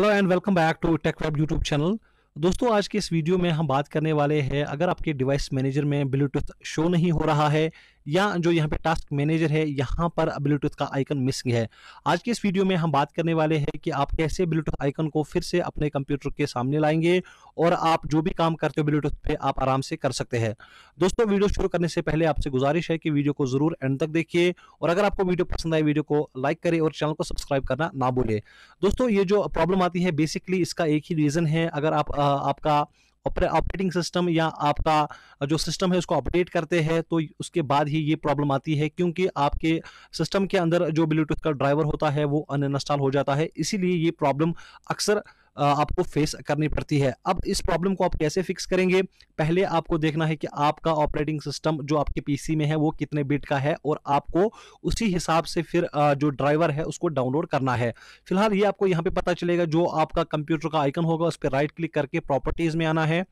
hello and welcome back to tech web YouTube channel दोस्तों आज के इस वीडियो में हम बात करने वाले हैं अगर आपके डिवाइस मैनेजर में ब्लूटूथ शो नहीं हो रहा है या जो यहाँ पे टास्क मैनेजर है यहाँ पर ब्लूटूथ का आइकन मिसिंग है आज के इस वीडियो में हम बात करने वाले हैं कि आप कैसे ब्लूटूथ आइकन को फिर से अपने कंप्यूटर के सामने लाएंगे और आप जो भी काम करते हो ब्लूटूथ पे आप आराम से कर सकते हैं दोस्तों वीडियो शुरू करने से पहले आपसे गुजारिश है कि वीडियो को जरूर एंड तक देखिए और अगर आपको वीडियो पसंद आए वीडियो को लाइक करें और चैनल को सब्सक्राइब करना ना भूलें दोस्तों ये जो प्रॉब्लम आती है बेसिकली इसका एक ही रीज़न है अगर आप आपका ऑपरेटिंग सिस्टम या आपका जो सिस्टम है उसको अपडेट करते हैं तो उसके बाद ही ये प्रॉब्लम आती है क्योंकि आपके सिस्टम के अंदर जो ब्लूटूथ का ड्राइवर होता है वो अनइंस्टॉल हो जाता है इसीलिए ये प्रॉब्लम अक्सर आपको फेस करनी पड़ती है अब इस प्रॉब्लम को आप कैसे फिक्स करेंगे पहले आपको देखना है कि आपका ऑपरेटिंग सिस्टम जो आपके पीसी में है वो कितने बिट का है और आपको उसी हिसाब से फिर जो ड्राइवर है उसको डाउनलोड करना है फिलहाल ये आपको यहाँ पे पता चलेगा जो आपका कंप्यूटर का आइकन होगा उस पर राइट क्लिक करके प्रॉपर्टीज में आना है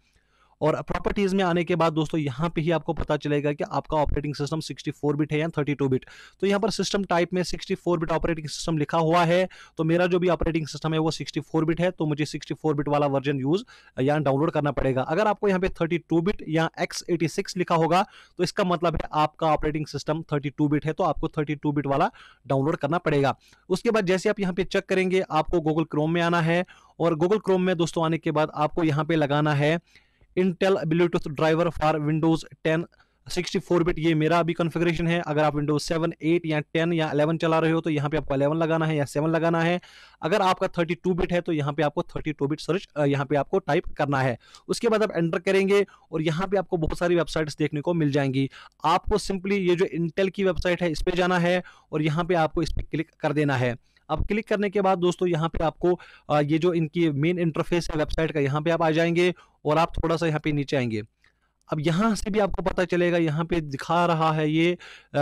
और प्रॉपर्टीज में आने के बाद दोस्तों यहाँ पे ही आपको पता चलेगा कि आपका ऑपरेटिंग सिस्टम 64 बिट है या 32 बिट तो यहाँ पर सिस्टम टाइप में 64 बिट ऑपरेटिंग सिस्टम लिखा हुआ है तो मेरा जो भी ऑपरेटिंग सिस्टम है वो 64 बिट है तो मुझे 64 बिट वाला वर्जन यूज यहाँ डाउनलोड करना पड़ेगा अगर आपको यहाँ पे 32 बिट या x86 लिखा होगा तो इसका मतलब है आपका ऑपरेटिंग सिस्टम 32 बिट है तो आपको 32 बिट वाला डाउनलोड करना पड़ेगा उसके बाद जैसे आप यहाँ पे चेक करेंगे आपको गूगल क्रोम में आना है और गूगल क्रोम में दोस्तों आने के बाद आपको यहाँ पे लगाना है Intel Bluetooth driver for Windows ten 64 bit ये मेरा अभी कॉन्फ़िगरेशन है अगर आप विंडोज 7, 8 या 10 या 11 चला रहे हो तो यहाँ पे आपको 11 लगाना है या 7 लगाना है अगर आपका 32 बिट है तो यहाँ पे आपको 32 बिट सर्च यहाँ पे आपको टाइप करना है उसके बाद आप एंटर करेंगे और यहाँ पे आपको बहुत सारी वेबसाइट्स देखने को मिल जाएंगी आपको सिंपली ये जो इंटेल की वेबसाइट है इस पर जाना है और यहाँ पे आपको इस पर क्लिक कर देना है अब क्लिक करने के बाद दोस्तों यहाँ पे आपको ये जो इनकी मेन इंटरफेस है वेबसाइट का यहाँ पे आप आ जाएंगे और आप थोड़ा सा यहाँ पे नीचे आएंगे अब यहाँ से भी आपको पता चलेगा यहाँ पे दिखा रहा है ये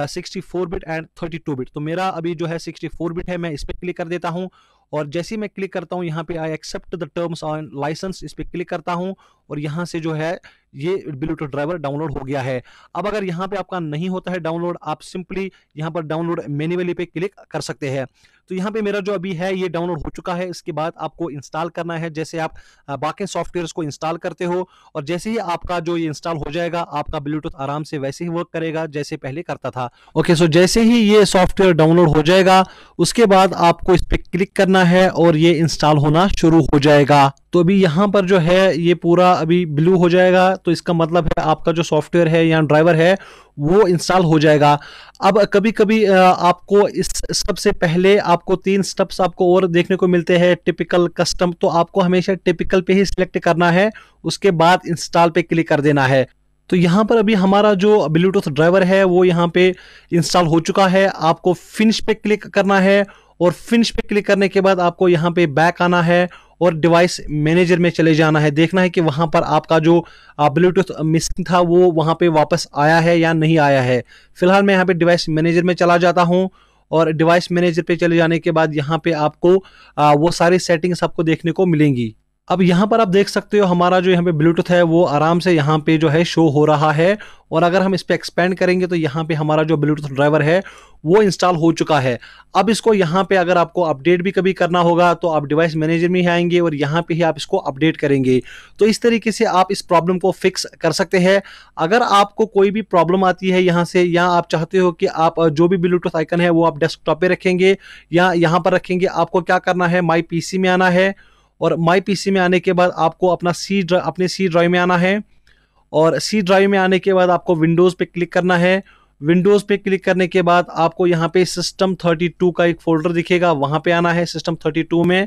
sixty four bit and thirty two bit तो मेरा अभी जो है सिक्सटी फोर बिट है मैं इस पर क्लिक कर देता हूँ और जैसे ही मैं क्लिक करता हूँ यहाँ पे I accept the terms on license इस पर क्लिक करता हूँ और यहाँ से जो है ये ब्लूटूथ ड्राइवर डाउनलोड हो गया है अब अगर यहाँ पे आपका नहीं होता है डाउनलोड आप सिंपली यहाँ पर डाउनलोड मेन्यूअली पे क्लिक कर सकते हैं तो यहाँ पे मेरा जो अभी है ये डाउनलोड हो चुका है इसके बाद आपको इंस्टॉल करना है जैसे आप बाकी सॉफ्टवेयर को इंस्टॉल करते हो और जैसे ही आपका जो ये इंस्टॉल हो जाएगा आपका ब्लूटूथ आराम से वैसे ही वर्क करेगा जैसे पहले करता था ओके सो जैसे ही ये सॉफ्टवेयर डाउनलोड हो जाएगा उसके बाद आपको इस पर क्लिक करना है और ये इंस्टॉल होना शुरू हो जाएगा तो अभी यहाँ पर जो है ये पूरा अभी ब्लू हो जाएगा तो इसका मतलब है आपका जो सॉफ्टवेयर है या ड्राइवर है वो इंस्टॉल हो जाएगा अब कभी कभी आपको इस सबसे पहले आपको तीन स्टेप्स आपको और देखने को मिलते हैं टिपिकल कस्टम तो आपको हमेशा टिपिकल पे ही सिलेक्ट करना है उसके बाद इंस्टॉल पे क्लिक कर देना है तो यहाँ पर अभी हमारा जो ब्लूटूथ ड्राइवर है वो यहाँ पे इंस्टॉल हो चुका है आपको फिनिश पे क्लिक करना है और फिनिश पे क्लिक करने के बाद आपको यहाँ पे बैक आना है और डिवाइस मैनेजर में चले जाना है देखना है कि वहाँ पर आपका जो ब्लूटूथ मिसिंग था वो वहाँ पे वापस आया है या नहीं आया है फिलहाल मैं यहाँ पे डिवाइस मैनेजर में चला जाता हूँ और डिवाइस मैनेजर पे चले जाने के बाद यहाँ पे आपको आ, वो सारी सेटिंग्स आपको देखने को मिलेंगी अब यहाँ पर आप देख सकते हो हमारा जो यहाँ पे ब्लूटूथ है वो आराम से यहाँ पे जो है शो हो रहा है और अगर हम इस पर एक्सपेंड करेंगे तो यहाँ पे हमारा जो ब्लूटूथ ड्राइवर है वो इंस्टॉल हो चुका है अब इसको यहाँ पे अगर आपको अपडेट भी कभी करना होगा तो आप डिवाइस मैनेजर में ही आएंगे और यहाँ पे ही आप इसको अपडेट करेंगे तो इस तरीके से आप इस प्रॉब्लम को फिक्स कर सकते हैं अगर आपको कोई भी प्रॉब्लम आती है यहाँ से या आप चाहते हो कि आप जो भी ब्लूटूथ आइकन है वो आप डेस्कटॉप पर रखेंगे या यहाँ पर रखेंगे आपको क्या करना है माई पी में आना है और माई पी में आने के बाद आपको अपना सी ड्राइव अपने सी ड्राइव में आना है और सी ड्राइव में आने के बाद आपको विंडोज़ पे क्लिक करना है विंडोज़ पे क्लिक करने के बाद आपको यहाँ पे सिस्टम 32 का एक फोल्डर दिखेगा वहाँ पे आना है सिस्टम 32 में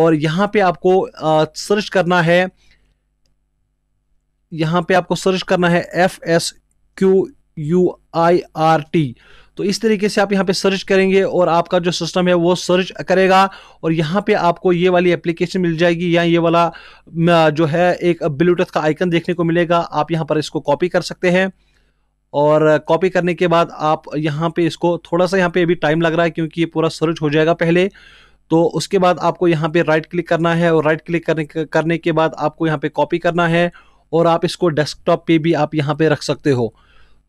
और यहाँ पे आपको सर्च करना है यहाँ पे आपको सर्च करना है F S Q U I R T तो इस तरीके से आप यहाँ पे सर्च करेंगे और आपका जो सिस्टम है वो सर्च करेगा और यहाँ पे आपको ये वाली एप्लीकेशन मिल जाएगी या ये वाला जो है एक ब्लूटूथ का आइकन देखने को मिलेगा आप यहाँ पर इसको कॉपी कर सकते हैं और कॉपी करने के बाद आप यहाँ पे इसको थोड़ा सा यहाँ पे अभी टाइम लग रहा है क्योंकि ये पूरा सर्च हो जाएगा पहले तो उसके बाद आपको यहाँ पे राइट क्लिक करना है और राइट क्लिक करने करने के बाद आपको यहाँ पे कॉपी करना है और आप इसको डेस्कटॉप पे भी आप यहाँ पे रख सकते हो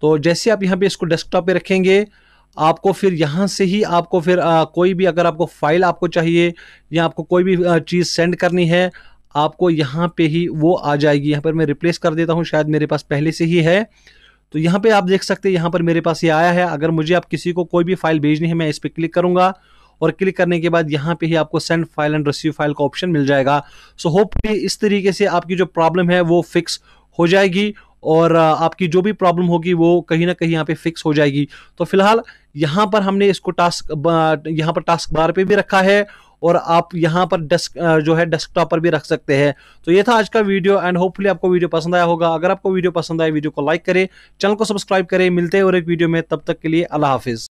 तो जैसे आप यहाँ पे इसको डेस्कटॉप पे रखेंगे आपको फिर यहाँ से ही आपको फिर आ, कोई भी अगर आपको फाइल आपको चाहिए या आपको कोई भी चीज़ सेंड करनी है आपको यहाँ पे ही वो आ जाएगी यहाँ पर मैं रिप्लेस कर देता हूँ शायद मेरे पास पहले से ही है तो यहाँ पे आप देख सकते हैं यहाँ पर मेरे पास ये आया है अगर मुझे आप किसी को कोई भी फाइल भेजनी है मैं इस पर क्लिक करूँगा और क्लिक करने के बाद यहाँ पे ही आपको send file and receive file का ऑप्शन मिल जाएगा सो so, होपफुली इस तरीके से आपकी जो प्रॉब्लम है वो फिक्स हो जाएगी और आपकी जो भी प्रॉब्लम होगी वो कहीं ना कहीं यहाँ पे फिक्स हो जाएगी तो फिलहाल यहाँ पर हमने इसको टास्क यहाँ पर टास्क बार पे भी रखा है और आप यहाँ पर डेस्क जो है डेस्कटॉप पर भी रख सकते हैं तो ये था आज का वीडियो एंड होपफुली आपको वीडियो पसंद आया होगा अगर आपको वीडियो पसंद आए वीडियो को लाइक करें चैनल को सब्सक्राइब करें मिलते हैं और एक वीडियो में तब तक के लिए अल्लाह हाफिज़